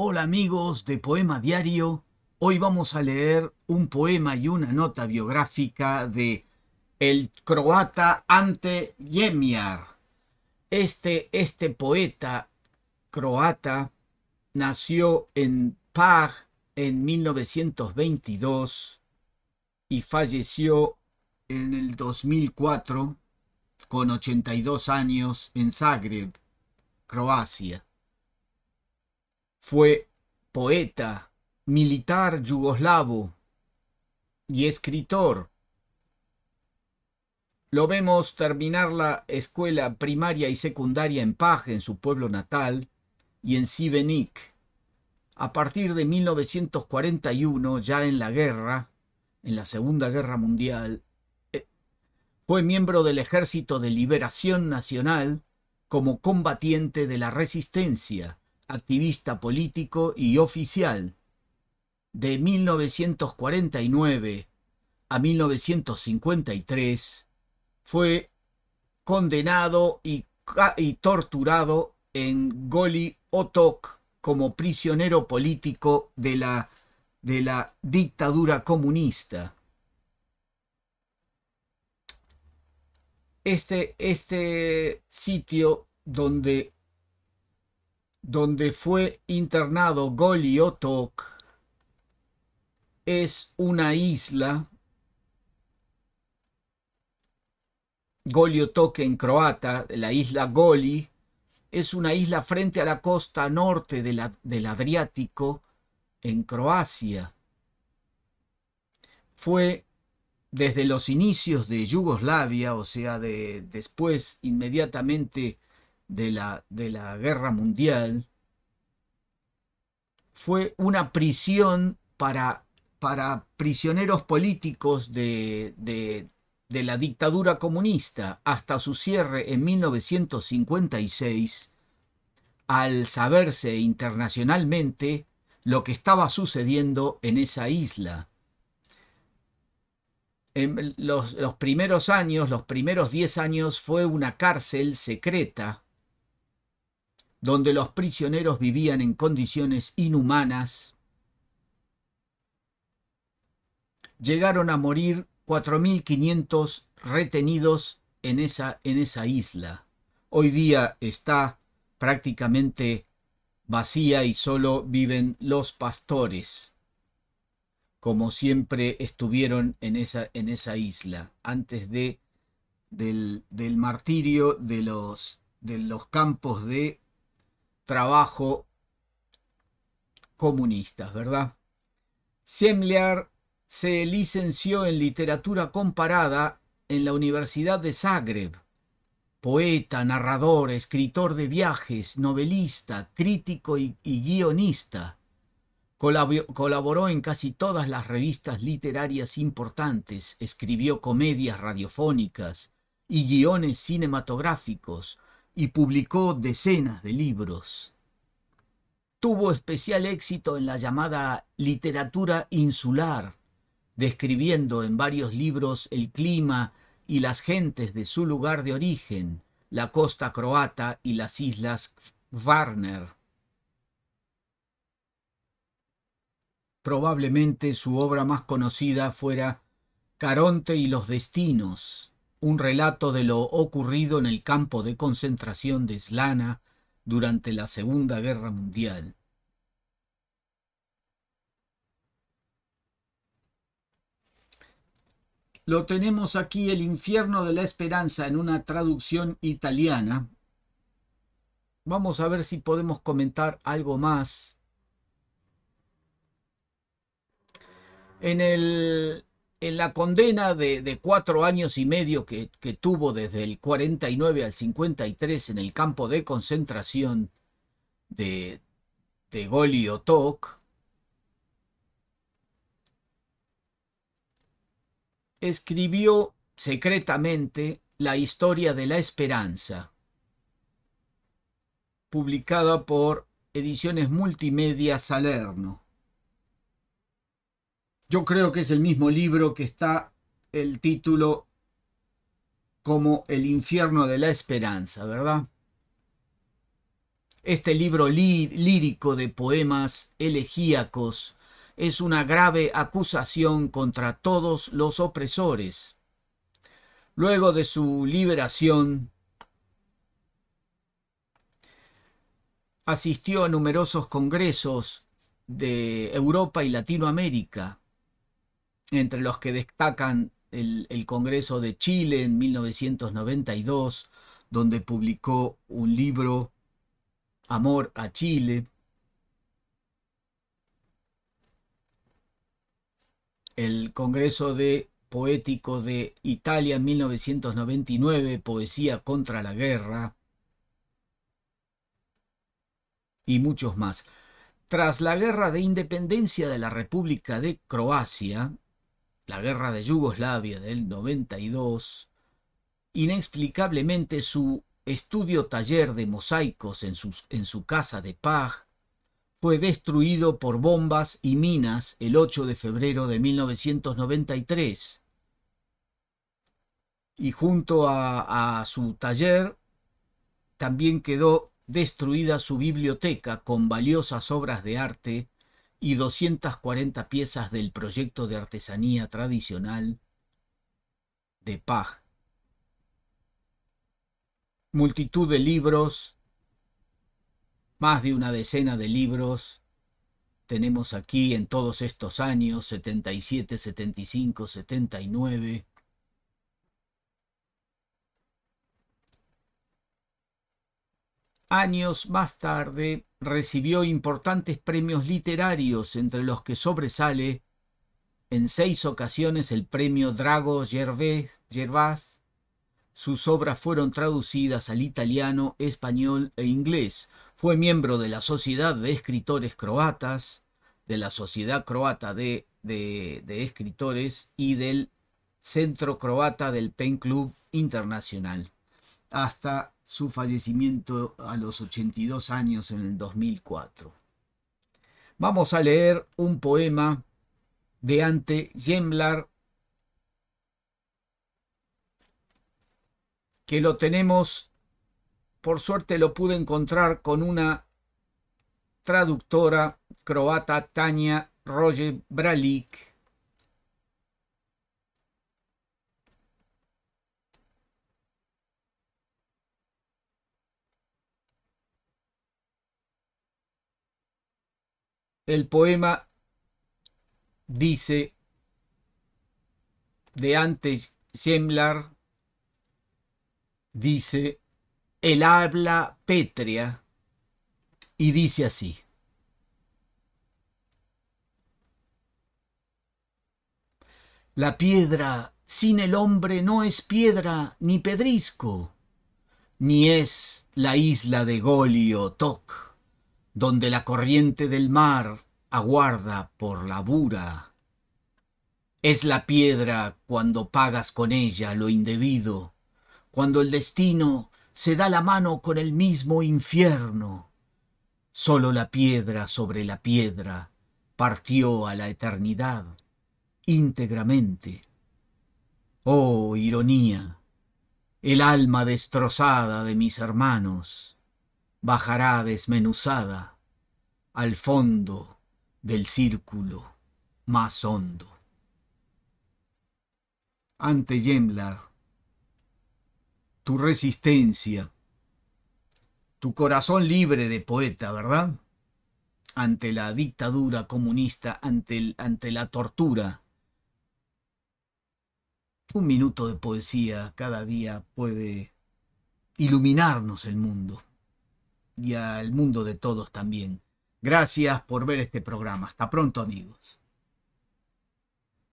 Hola amigos de Poema Diario. Hoy vamos a leer un poema y una nota biográfica de el croata Ante Jemiar. Este, este poeta croata nació en Pag en 1922 y falleció en el 2004 con 82 años en Zagreb, Croacia. Fue poeta, militar yugoslavo y escritor. Lo vemos terminar la escuela primaria y secundaria en Paj, en su pueblo natal, y en Sibenik. A partir de 1941, ya en la guerra, en la Segunda Guerra Mundial, eh, fue miembro del Ejército de Liberación Nacional como combatiente de la Resistencia activista político y oficial. De 1949 a 1953 fue condenado y, torturado en Goli Otok como prisionero político de la, de la dictadura comunista. Este, este sitio donde donde fue internado Goliotok, es una isla, Goliotok en croata, la isla Goli, es una isla frente a la costa norte del Adriático en Croacia. Fue desde los inicios de Yugoslavia, o sea, de, después inmediatamente de la, guerra mundial, fue una prisión para, para prisioneros políticos de, la dictadura comunista hasta su cierre en 1956, al saberse internacionalmente lo que estaba sucediendo en esa isla. En los, los primeros años, los primeros 10 años, fue una cárcel secreta donde los prisioneros vivían en condiciones inhumanas, llegaron a morir 4.500 retenidos en esa, en esa isla. Hoy día está prácticamente vacía y solo viven los pastores, como siempre estuvieron en esa, en esa isla, antes de, del, del martirio de los, de los campos de trabajo comunistas, ¿verdad? Semlear se licenció en literatura comparada en la Universidad de Zagreb. Poeta, narrador, escritor de viajes, novelista, crítico y, guionista. colaboró en casi todas las revistas literarias importantes, escribió comedias radiofónicas y guiones cinematográficos, y publicó decenas de libros. Tuvo especial éxito en la llamada literatura insular, describiendo en varios libros el clima y las gentes de su lugar de origen, la costa croata y las islas Varner. Probablemente su obra más conocida fuera Caronte y los Destinos, un relato de lo ocurrido en el campo de concentración de Slana durante la Segunda Guerra Mundial. Lo tenemos aquí, El infierno de la esperanza, en una traducción italiana. Vamos a ver si podemos comentar algo más. En el en la condena de, cuatro años y medio que, tuvo desde el 49 al 53 en el campo de concentración de, de Goliotok, escribió secretamente la historia de la esperanza, publicada por Ediciones Multimedia Salerno. Yo creo que es el mismo libro que está el título como El infierno de la esperanza, ¿verdad? Este libro lírico de poemas elegíacos es una grave acusación contra todos los opresores. Luego de su liberación, asistió a numerosos congresos de Europa y Latinoamérica entre los que destacan el, Congreso de Chile en 1992, donde publicó un libro, Amor a Chile. El Congreso de Poético de Italia en 1999, Poesía contra la Guerra. Y muchos más. Tras la Guerra de Independencia de la República de Croacia, la guerra de Yugoslavia del 92, inexplicablemente su estudio taller de mosaicos en, en su casa de Paj fue destruido por bombas y minas el 8 de febrero de 1993. Y junto a, a su taller también quedó destruida su biblioteca con valiosas obras de arte y 240 piezas del proyecto de artesanía tradicional de Paj. Multitud de libros, más de una decena de libros tenemos aquí en todos estos años, 77, 75, 79. Años más tarde, recibió importantes premios literarios, entre los que sobresale en seis ocasiones el premio Drago Gervás. Sus obras fueron traducidas al italiano, español e inglés. Fue miembro de la Sociedad de Escritores Croatas, de la Sociedad Croata de, Escritores y del Centro Croata del Pen Club Internacional, hasta su fallecimiento a los 82 años en el 2004. Vamos a leer un poema de Ante Gemlar, que lo tenemos, por suerte lo pude encontrar con una traductora croata Tania Roje Bralic El poema dice de antes Semlar dice el habla pétrea y dice así. La piedra sin el hombre no es piedra ni pedrisco, ni es la isla de Golio donde la corriente del mar aguarda por la bura. Es la piedra cuando pagas con ella lo indebido, cuando el destino se da la mano con el mismo infierno. Solo la piedra sobre la piedra partió a la eternidad, íntegramente. Oh, ironía, el alma destrozada de mis hermanos bajará desmenuzada al fondo del círculo más hondo. Ante Yemlar, tu resistencia, tu corazón libre de poeta, ¿verdad? Ante la dictadura comunista, ante, ante la tortura. Un minuto de poesía cada día puede iluminarnos el mundo y al mundo de todos también. Gracias por ver este programa. Hasta pronto amigos.